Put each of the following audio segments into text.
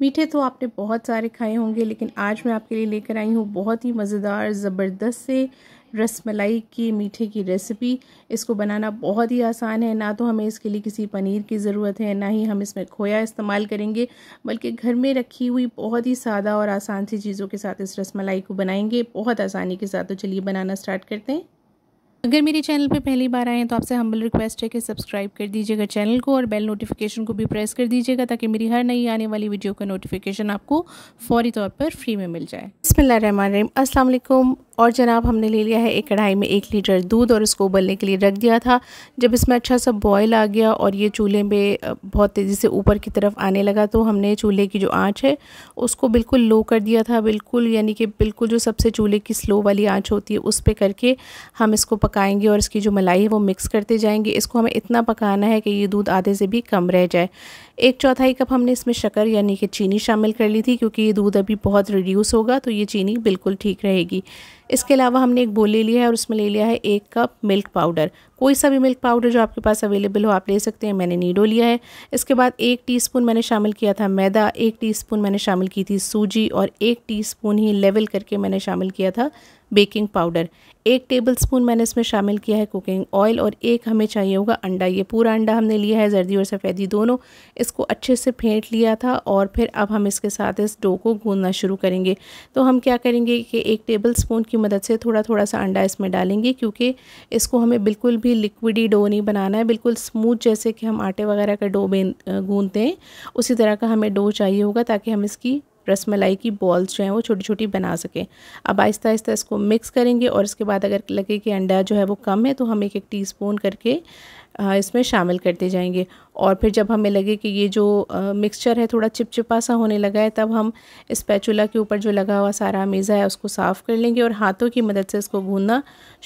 मीठे तो आपने बहुत सारे खाए होंगे लेकिन आज मैं आपके लिए लेकर आई हूँ बहुत ही मज़ेदार ज़बरदस्त से रस मलाई की मीठे की रेसिपी इसको बनाना बहुत ही आसान है ना तो हमें इसके लिए किसी पनीर की ज़रूरत है ना ही हम इसमें खोया इस्तेमाल करेंगे बल्कि घर में रखी हुई बहुत ही सादा और आसान सी चीज़ों के साथ इस रस मलाई को बनाएंगे बहुत आसानी के साथ तो चलिए बनाना स्टार्ट करते हैं अगर मेरे चैनल पर पहली बार आए हैं तो आपसे हम्बल रिक्वेस्ट है कि सब्सक्राइब कर दीजिएगा चैनल को और बेल नोटिफिकेशन को भी प्रेस कर दीजिएगा ताकि मेरी हर नई आने वाली वीडियो का नोटिफिकेशन आपको फौरी तौर पर फ्री में मिल जाए बसमिल अस्सलाम वालेकुम और जनाब हमने ले लिया है एक कढ़ाई में एक लीटर दूध और इसको उबलने के लिए रख दिया था जब इसमें अच्छा सा बॉयल आ गया और ये चूल्हे में बहुत तेज़ी से ऊपर की तरफ आने लगा तो हमने चूल्हे की जो आँच है उसको बिल्कुल लो कर दिया था बिल्कुल यानी कि बिल्कुल जो सबसे चूल्हे की स्लो वाली आँच होती है उस पर करके हम इसको पकाएँगे और इसकी जो मलाई है वो मिक्स करते जाएंगे इसको हमें इतना पकाना है कि ये दूध आधे से भी कम रह जाए एक चौथाई कप हमने इसमें शक्कर यानी कि चीनी शामिल कर ली थी क्योंकि ये दूध अभी बहुत रिड्यूस होगा तो ये चीनी बिल्कुल ठीक रहेगी इसके अलावा हमने एक बोल ले लिया है और उसमें ले लिया है एक कप मिल्क पाउडर कोई सा भी मिल्क पाउडर जो आपके पास अवेलेबल हो आप ले सकते हैं मैंने नीडो लिया है इसके बाद एक टीस्पून मैंने शामिल किया था मैदा एक टीस्पून मैंने शामिल की थी सूजी और एक टीस्पून ही लेवल करके मैंने शामिल किया था बेकिंग पाउडर एक टेबल स्पून मैंने इसमें शामिल किया है कुकिंग ऑयल और एक हमें चाहिए होगा अंडा ये पूरा अंडा हमने लिया है जर्दी और सफ़ेदी दोनों इसको अच्छे से फेंट लिया था और फिर अब हम इसके साथ इस डो को गूंदना शुरू करेंगे तो हम क्या करेंगे कि एक टेबल स्पून की मदद से थोड़ा थोड़ा सा अंडा इसमें डालेंगे क्योंकि इसको हमें बिल्कुल भी लिक्विडी डो नहीं बनाना है बिल्कुल स्मूथ जैसे कि हम आटे वगैरह का डो गूंदते हैं उसी तरह का हमें डो चाहिए होगा ताकि हम इसकी रसमलाई की बॉल्स जो हैं वो छोटी छोटी बना सकें अब आहिस्ता आहिस्ता इसको मिक्स करेंगे और इसके बाद अगर लगे कि अंडा जो है वो कम है तो हम एक एक टीस्पून करके इसमें शामिल करते जाएंगे और फिर जब हमें लगे कि ये जो मिक्सचर है थोड़ा चिपचिपा सा होने लगा है तब हम इस पैचुला के ऊपर जो लगा हुआ सारा मेज़ा है उसको साफ़ कर लेंगे और हाथों की मदद से इसको गूंदना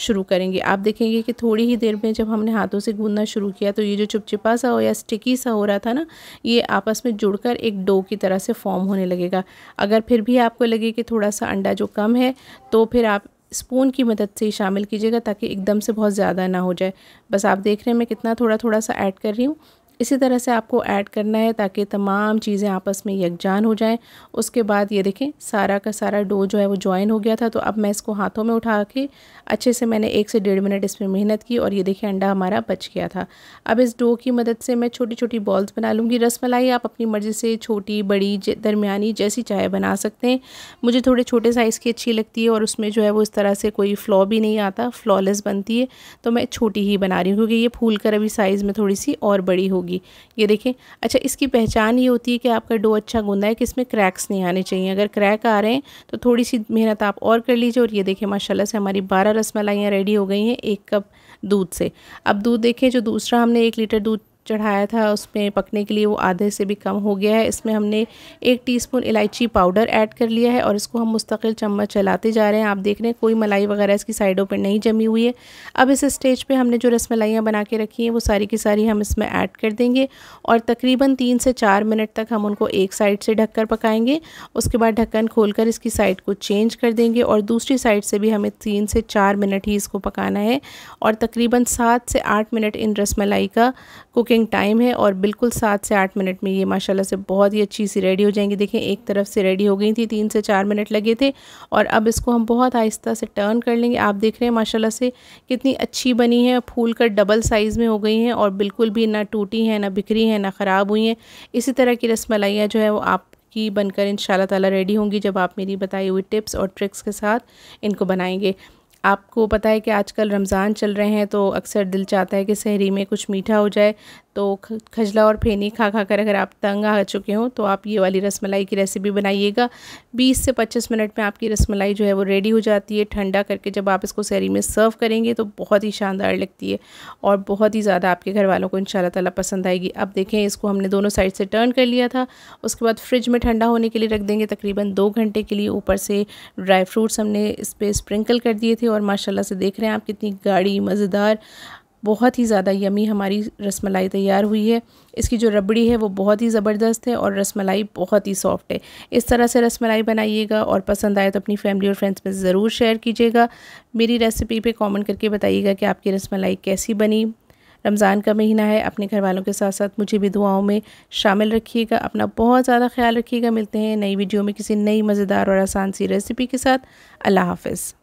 शुरू करेंगे आप देखेंगे कि थोड़ी ही देर में जब हमने हाथों से गूंदना शुरू किया तो ये जो चिपचिपा सा हो या स्टिकी सा हो रहा था ना ये आपस में जुड़कर एक डो की तरह से फॉर्म होने लगेगा अगर फिर भी आपको लगे कि थोड़ा सा अंडा जो कम है तो फिर आप स्पून की मदद से ही शामिल कीजिएगा ताकि एकदम से बहुत ज़्यादा ना हो जाए बस आप देख रहे हैं मैं कितना थोड़ा थोड़ा सा ऐड कर रही हूँ इसी तरह से आपको ऐड करना है ताकि तमाम चीज़ें आपस में यकजान हो जाएं उसके बाद ये देखें सारा का सारा डो जो है वो ज्वाइन हो गया था तो अब मैं इसको हाथों में उठा के अच्छे से मैंने एक से डेढ़ मिनट इसमें मेहनत की और ये देखें अंडा हमारा बच गया था अब इस डो की मदद से मैं छोटी छोटी बॉल्स बना लूँगी रसमलाई आप अपनी मर्ज़ी से छोटी बड़ी दरमियानी जैसी चाय बना सकते हैं मुझे थोड़े छोटे साइज़ की अच्छी लगती है और उसमें जो है वो इस तरह से कोई फ्लॉ भी नहीं आता फ्लॉलेस बनती है तो मैं छोटी ही बना रही हूँ क्योंकि ये फूल कर अभी साइज़ में थोड़ी सी और बड़ी होगी होगी ये देखें अच्छा इसकी पहचान ये होती है कि आपका डो अच्छा गूंदा है कि इसमें क्रैक्स नहीं आने चाहिए अगर क्रैक आ रहे हैं तो थोड़ी सी मेहनत आप और कर लीजिए और ये देखें माशाला से हमारी बारह रसमलाइयाँ रेडी हो गई हैं एक कप दूध से अब दूध देखें जो दूसरा हमने एक लीटर दूध चढ़ाया था उसमें पकने के लिए वो आधे से भी कम हो गया है इसमें हमने एक टीस्पून इलायची पाउडर ऐड कर लिया है और इसको हम मुस्तकिल चम्मच चलाते जा रहे हैं आप देख रहे हैं कोई मलाई वगैरह इसकी साइडों पर नहीं जमी हुई है अब इस स्टेज पे हमने जो रसमलाइयाँ बना के रखी हैं वो सारी की सारी हम इसमें ऐड कर देंगे और तकरीबन तीन से चार मिनट तक हम उनको एक साइड से ढककर पकाएंगे उसके बाद ढक्कन कर इसकी साइड को चेंज कर देंगे और दूसरी साइड से भी हमें तीन से चार मिनट ही इसको पकाना है और तकरीबन सात से आठ मिनट इन रसमलाई का कुक कुकिंग टाइम है और बिल्कुल सात से आठ मिनट में ये माशाल्लाह से बहुत ही अच्छी सी रेडी हो जाएंगी देखें एक तरफ से रेडी हो गई थी तीन से चार मिनट लगे थे और अब इसको हम बहुत आहिस्ता से टर्न कर लेंगे आप देख रहे हैं माशाल्लाह से कितनी अच्छी बनी है फूल कर डबल साइज़ में हो गई हैं और बिल्कुल भी ना टूटी हैं ना बिखरी हैं ना ख़राब हुई हैं इसी तरह की रसमलाइयाँ जो है वो आप की बनकर इन ताला रेडी होंगी जब आप मेरी बताई हुई टिप्स और ट्रिक्स के साथ इनको बनाएंगे आपको पता है कि आजकल रमज़ान चल रहे हैं तो अक्सर दिल चाहता है कि सहरी में कुछ मीठा हो जाए तो खजला और फेनी खा खा कर अगर आप तंग आ चुके हो तो आप ये वाली रसमलाई की रेसिपी बनाइएगा 20 से 25 मिनट में आपकी रसमलाई जो है वो रेडी हो जाती है ठंडा करके जब आप इसको सैरी में सर्व करेंगे तो बहुत ही शानदार लगती है और बहुत ही ज़्यादा आपके घर वालों को इन ताला पसंद आएगी अब देखें इसको हमने दोनों साइड से टर्न कर लिया था उसके बाद फ्रिज में ठंडा होने के लिए रख देंगे तकरीबन दो घंटे के लिए ऊपर से ड्राई फ्रूट्स हमने इस पर स्प्रिंकल कर दिए थे और माशाला से देख रहे हैं आप कितनी गाढ़ी मज़ेदार बहुत ही ज़्यादा यमी हमारी रसमलाई तैयार हुई है इसकी जो रबड़ी है वो बहुत ही ज़बरदस्त है और रसमलाई बहुत ही सॉफ्ट है इस तरह से रसमलाई बनाइएगा और पसंद आए तो अपनी फैमिली और फ्रेंड्स में ज़रूर शेयर कीजिएगा मेरी रेसिपी पे कमेंट करके बताइएगा कि आपकी रसमलाई कैसी बनी रमज़ान का महीना है अपने घर वालों के साथ साथ मुझे भी दुआओं में शामिल रखिएगा अपना बहुत ज़्यादा ख्याल रखिएगा मिलते हैं नई वीडियो में किसी नई मज़ेदार और आसान सी रेसिपी के साथ अल्लाह हाफिज़